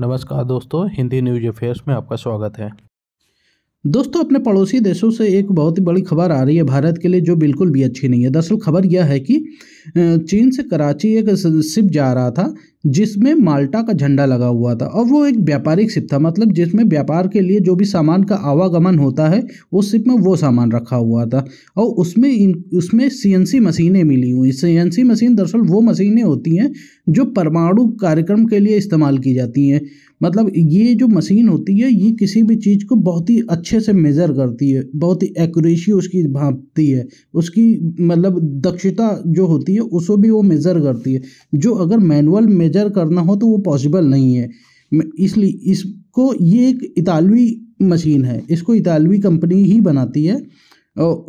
नमस्कार दोस्तों Hindi news affairs में आपका स्वागत है दोस्तों अपने पड़ोसी देशों से एक बहुत ही बड़ी खबर आ रही है भारत के लिए जो बिल्कुल भी अच्छी नहीं है दरअसल खबर यह है कि चीन से कराची एक शिप जा रहा था जिसमें माल्टा का झंडा लगा हुआ था और वो एक व्यापारिक शिप था मतलब जिसमें व्यापार के लिए जो भी सामान का आवागमन होता है उस शिप में वो सामान रखा हुआ था और उसमें इन उसमें सीएनसी मशीनें मिली हुई सीएनसी मशीन दरअसल वो मशीनें होती हैं जो परमाणु कार्यक्रम के लिए इस्तेमाल की जाती हैं मतलब ये जो मशीन होती है ये किसी भी चीज़ को बहुत ही अच्छे से मेज़र करती है बहुत ही एक्यूरेसी उसकी भापती है उसकी मतलब दक्षता जो होती है उसको भी वो मेज़र करती है जो अगर मैनुअल मेजर करना हो तो वो पॉसिबल नहीं है इसलिए इसको ये एक इतालवी मशीन है इसको इतालवी कंपनी ही बनाती है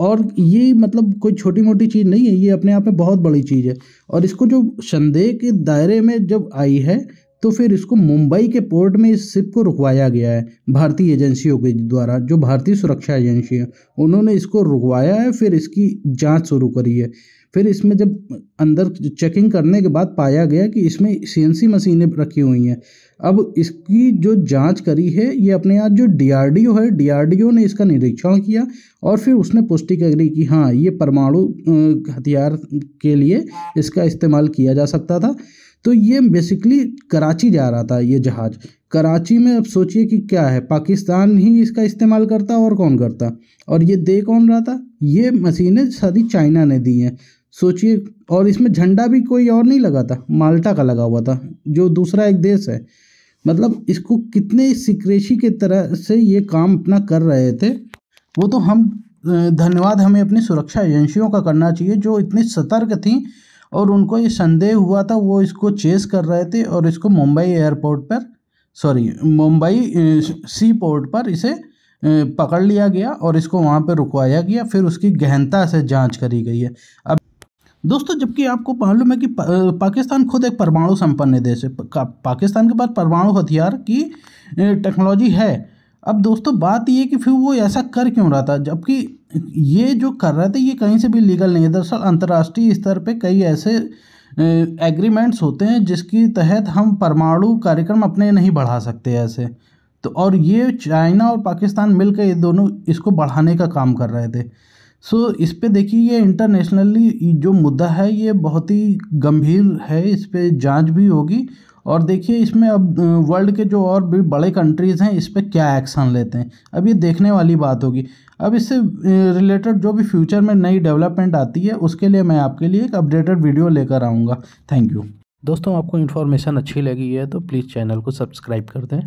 और ये मतलब कोई छोटी मोटी चीज़ नहीं है ये अपने आप में बहुत बड़ी चीज़ है और इसको जो संदेह के दायरे में जब आई है तो फिर इसको मुंबई के पोर्ट में इस शिप को रुकवाया गया है भारतीय एजेंसियों के द्वारा जो भारतीय सुरक्षा एजेंसी है उन्होंने इसको रुकवाया है फिर इसकी जांच शुरू करी है फिर इसमें जब अंदर चेकिंग करने के बाद पाया गया कि इसमें सीएनसी मशीनें रखी हुई हैं अब इसकी जो जांच करी है ये अपने आप जो डीआरडीओ है डीआरडीओ ने इसका निरीक्षण किया और फिर उसने पुष्टि करी कि हाँ ये परमाणु हथियार के लिए इसका इस्तेमाल किया जा सकता था तो ये बेसिकली कराची जा रहा था ये जहाज़ कराची में अब सोचिए कि क्या है पाकिस्तान ही इसका इस्तेमाल करता और कौन करता और ये दे कौन रहा था ये मशीनें सारी चाइना ने दी हैं सोचिए और इसमें झंडा भी कोई और नहीं लगा था माल्टा का लगा हुआ था जो दूसरा एक देश है मतलब इसको कितने सिक्रेशी के तरह से ये काम अपना कर रहे थे वो तो हम धन्यवाद हमें अपनी सुरक्षा एजेंसियों का करना चाहिए जो इतनी सतर्क थी और उनको ये संदेह हुआ था वो इसको चेस कर रहे थे और इसको मुंबई एयरपोर्ट पर सॉरी मुंबई सी पोर्ट पर इसे पकड़ लिया गया और इसको वहाँ पर रुकवाया गया फिर उसकी गहनता से जांच करी गई है अब दोस्तों जबकि आपको मालूम है कि पाकिस्तान खुद एक परमाणु संपन्न देश है पा, पाकिस्तान के पास परमाणु हथियार की टेक्नोलॉजी है अब दोस्तों बात ये कि फिर वो ऐसा कर क्यों रहा था जबकि ये जो कर रहे थे ये कहीं से भी लीगल नहीं है दरअसल अंतर्राष्ट्रीय स्तर पे कई ऐसे एग्रीमेंट्स होते हैं जिसकी तहत हम परमाणु कार्यक्रम अपने नहीं बढ़ा सकते ऐसे तो और ये चाइना और पाकिस्तान मिलकर ये दोनों इसको बढ़ाने का काम कर रहे थे सो so, इस पे देखिए ये इंटरनेशनली जो मुद्दा है ये बहुत ही गंभीर है इस पर जाँच भी होगी और देखिए इसमें अब वर्ल्ड के जो और भी बड़े कंट्रीज़ हैं इस पर क्या एक्शन लेते हैं अब ये देखने वाली बात होगी अब इससे रिलेटेड जो भी फ्यूचर में नई डेवलपमेंट आती है उसके लिए मैं आपके लिए एक अपडेटेड वीडियो लेकर आऊँगा थैंक यू दोस्तों आपको इन्फॉर्मेशन अच्छी लगी है तो प्लीज़ चैनल को सब्सक्राइब कर दें